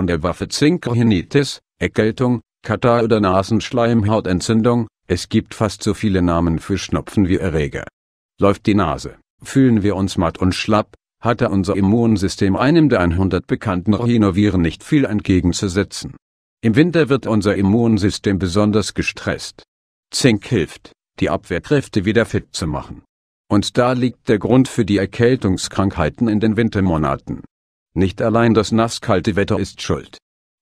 der Waffe Zinkerhinitis, Erkältung, Katar oder Nasenschleimhautentzündung, es gibt fast so viele Namen für Schnupfen wie Erreger. Läuft die Nase, fühlen wir uns matt und schlapp, hatte unser Immunsystem einem der 100 bekannten Rhinoviren nicht viel entgegenzusetzen. Im Winter wird unser Immunsystem besonders gestresst. Zink hilft, die Abwehrkräfte wieder fit zu machen. Und da liegt der Grund für die Erkältungskrankheiten in den Wintermonaten. Nicht allein das nasskalte Wetter ist schuld.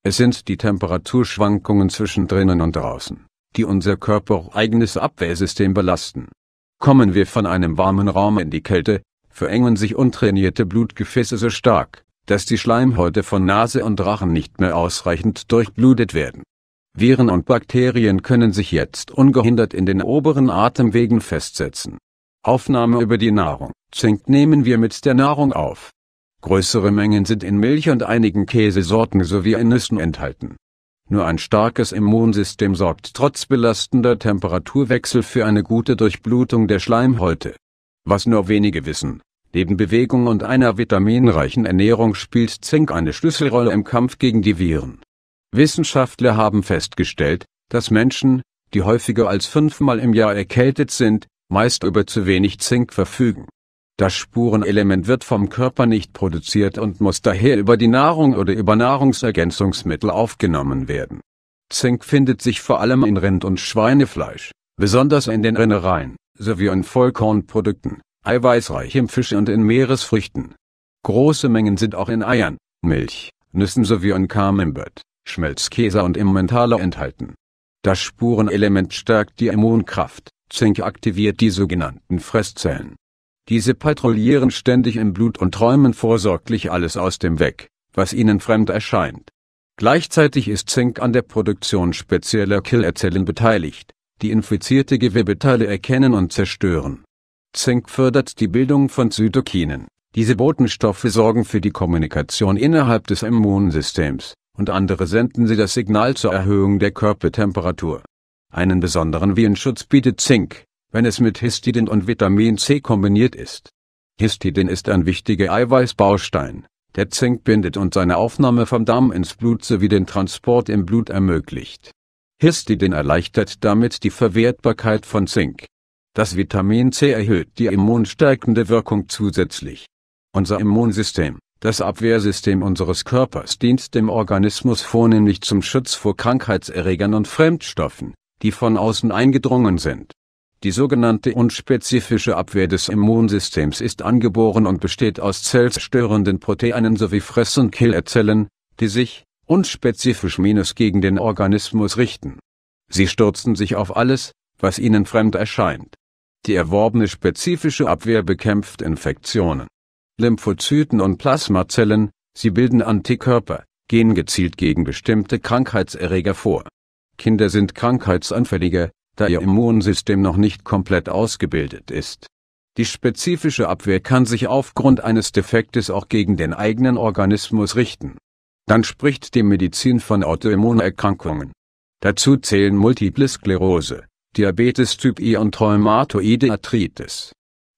Es sind die Temperaturschwankungen zwischen drinnen und draußen, die unser körpereigenes Abwehrsystem belasten. Kommen wir von einem warmen Raum in die Kälte, verengen sich untrainierte Blutgefäße so stark, dass die Schleimhäute von Nase und Rachen nicht mehr ausreichend durchblutet werden. Viren und Bakterien können sich jetzt ungehindert in den oberen Atemwegen festsetzen. Aufnahme über die Nahrung. Zink nehmen wir mit der Nahrung auf. Größere Mengen sind in Milch und einigen Käsesorten sowie in Nüssen enthalten. Nur ein starkes Immunsystem sorgt trotz belastender Temperaturwechsel für eine gute Durchblutung der Schleimhäute. Was nur wenige wissen, neben Bewegung und einer vitaminreichen Ernährung spielt Zink eine Schlüsselrolle im Kampf gegen die Viren. Wissenschaftler haben festgestellt, dass Menschen, die häufiger als fünfmal im Jahr erkältet sind, meist über zu wenig Zink verfügen das Spurenelement wird vom Körper nicht produziert und muss daher über die Nahrung oder über Nahrungsergänzungsmittel aufgenommen werden. Zink findet sich vor allem in Rind- und Schweinefleisch, besonders in den Innereien, sowie in Vollkornprodukten, eiweißreichem Fisch und in Meeresfrüchten. Große Mengen sind auch in Eiern, Milch, Nüssen sowie in Camembert, Schmelzkäse und Emmentaler enthalten. Das Spurenelement stärkt die Immunkraft. Zink aktiviert die sogenannten Fresszellen. Diese patrouillieren ständig im Blut und räumen vorsorglich alles aus dem Weg, was ihnen fremd erscheint. Gleichzeitig ist Zink an der Produktion spezieller Killerzellen beteiligt, die infizierte Gewebeteile erkennen und zerstören. Zink fördert die Bildung von Zytokinen. Diese Botenstoffe sorgen für die Kommunikation innerhalb des Immunsystems, und andere senden sie das Signal zur Erhöhung der Körpertemperatur. Einen besonderen Virenschutz bietet Zink, wenn es mit Histidin und Vitamin C kombiniert ist. Histidin ist ein wichtiger Eiweißbaustein, der Zink bindet und seine Aufnahme vom Darm ins Blut sowie den Transport im Blut ermöglicht. Histidin erleichtert damit die Verwertbarkeit von Zink. Das Vitamin C erhöht die immunstärkende Wirkung zusätzlich. Unser Immunsystem, das Abwehrsystem unseres Körpers dient dem Organismus vornehmlich zum Schutz vor Krankheitserregern und Fremdstoffen, die von außen eingedrungen sind. Die sogenannte unspezifische Abwehr des Immunsystems ist angeboren und besteht aus zellstörenden Proteinen sowie Fress- und Killerzellen, die sich, unspezifisch minus gegen den Organismus richten. Sie stürzen sich auf alles, was ihnen fremd erscheint. Die erworbene spezifische Abwehr bekämpft Infektionen. Lymphozyten und Plasmazellen, sie bilden Antikörper, gehen gezielt gegen bestimmte Krankheitserreger vor. Kinder sind krankheitsanfälliger, da ihr Immunsystem noch nicht komplett ausgebildet ist. Die spezifische Abwehr kann sich aufgrund eines Defektes auch gegen den eigenen Organismus richten. Dann spricht die Medizin von Autoimmunerkrankungen. Dazu zählen Multiple Sklerose, Diabetes Typ I und Rheumatoide Arthritis.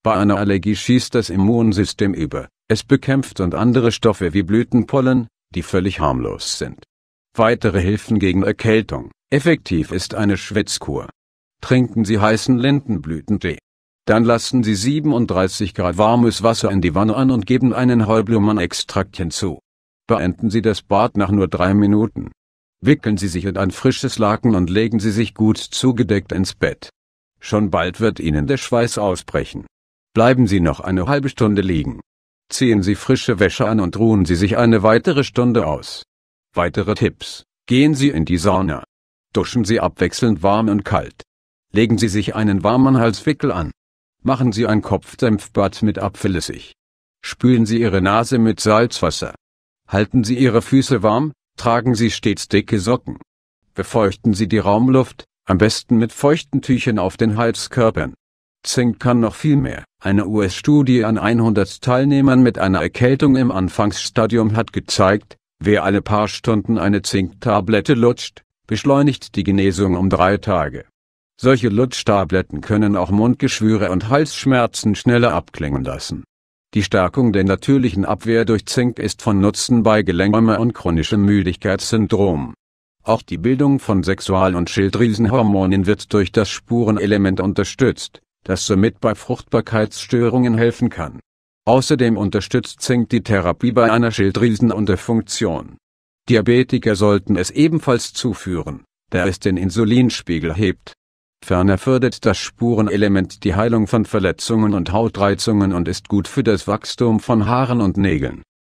Bei einer Allergie schießt das Immunsystem über, es bekämpft und andere Stoffe wie Blütenpollen, die völlig harmlos sind. Weitere Hilfen gegen Erkältung. Effektiv ist eine Schwitzkur. Trinken Sie heißen Lindenblütentee. Dann lassen Sie 37 Grad warmes Wasser in die Wanne an und geben einen Heublumenextrakt hinzu. Beenden Sie das Bad nach nur drei Minuten. Wickeln Sie sich in ein frisches Laken und legen Sie sich gut zugedeckt ins Bett. Schon bald wird Ihnen der Schweiß ausbrechen. Bleiben Sie noch eine halbe Stunde liegen. Ziehen Sie frische Wäsche an und ruhen Sie sich eine weitere Stunde aus. Weitere Tipps. Gehen Sie in die Sauna. Duschen Sie abwechselnd warm und kalt. Legen Sie sich einen warmen Halswickel an. Machen Sie ein Kopfdämpfbad mit Apfellessig. Spülen Sie Ihre Nase mit Salzwasser. Halten Sie Ihre Füße warm, tragen Sie stets dicke Socken. Befeuchten Sie die Raumluft, am besten mit feuchten Tüchern auf den Halskörpern. Zink kann noch viel mehr. Eine US-Studie an 100 Teilnehmern mit einer Erkältung im Anfangsstadium hat gezeigt, wer alle paar Stunden eine Zinktablette lutscht, beschleunigt die Genesung um drei Tage. Solche Lutschtabletten können auch Mundgeschwüre und Halsschmerzen schneller abklingen lassen. Die Stärkung der natürlichen Abwehr durch Zink ist von Nutzen bei Gelenkwärme und chronischem Müdigkeitssyndrom. Auch die Bildung von Sexual- und Schilddrüsenhormonen wird durch das Spurenelement unterstützt, das somit bei Fruchtbarkeitsstörungen helfen kann. Außerdem unterstützt Zink die Therapie bei einer Schilddrüsenunterfunktion. Diabetiker sollten es ebenfalls zuführen, da es den Insulinspiegel hebt Ferner fördert das Spurenelement die Heilung von Verletzungen und Hautreizungen und ist gut für das Wachstum von Haaren und Nägeln